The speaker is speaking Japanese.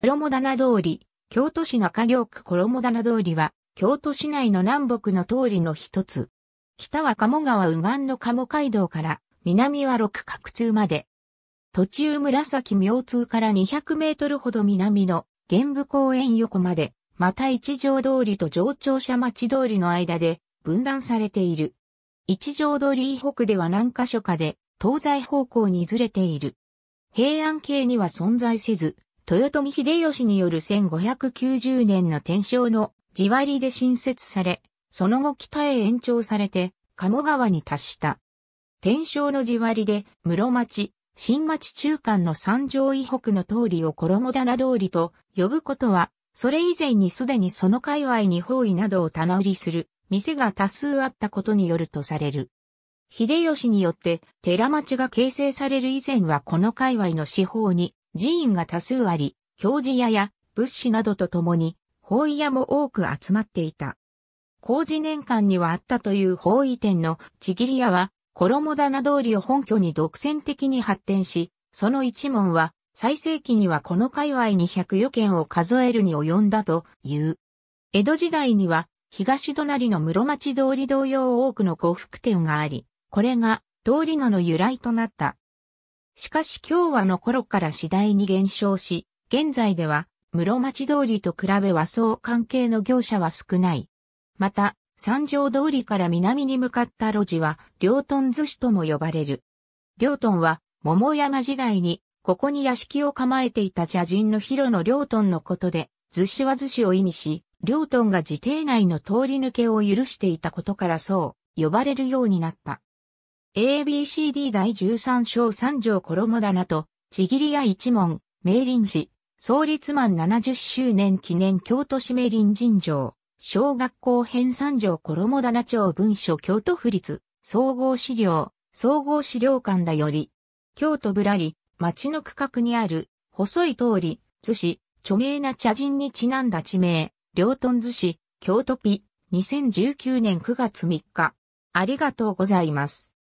衣棚通り、京都市中京区衣棚通りは、京都市内の南北の通りの一つ。北は鴨川右岸の鴨街道から、南は六角中まで。途中紫明通から200メートルほど南の玄武公園横まで、また一条通りと上長者町通りの間で分断されている。一条通り以北では何箇所かで、東西方向にずれている。平安系には存在せず、豊臣秀吉による1590年の天正の地割りで新設され、その後北へ延長されて、鴨川に達した。天正の地割りで、室町、新町中間の三条以北の通りを衣棚通りと呼ぶことは、それ以前にすでにその界隈に包囲などを棚売りする店が多数あったことによるとされる。秀吉によって寺町が形成される以前はこの界隈の四方に寺院が多数あり、教寺屋や物資などとともに、法医屋も多く集まっていた。工事年間にはあったという法医店のちぎり屋は、衣棚通りを本拠に独占的に発展し、その一門は、最盛期にはこの界隈に1 0余件を数えるに及んだという。江戸時代には、東隣の室町通り同様多くの幸福店があり、これが通り名の由来となった。しかし今日はの頃から次第に減少し、現在では室町通りと比べ和装関係の業者は少ない。また、三条通りから南に向かった路地は、両豚寿司とも呼ばれる。両豚は、桃山時代に、ここに屋敷を構えていた茶人の広野両豚のことで、寿司は寿司を意味し、両豚が自邸内の通り抜けを許していたことからそう、呼ばれるようになった。ABCD 第13章三条衣棚と、ちぎり屋一門、明林寺、創立満70周年記念京都市明林神城、小学校編三条衣棚町文書京都府立、総合資料、総合資料館だより、京都ぶらり、町の区画にある、細い通り、寿司、著名な茶人にちなんだ地名、両豚寿司、京都ピ、2019年9月3日。ありがとうございます。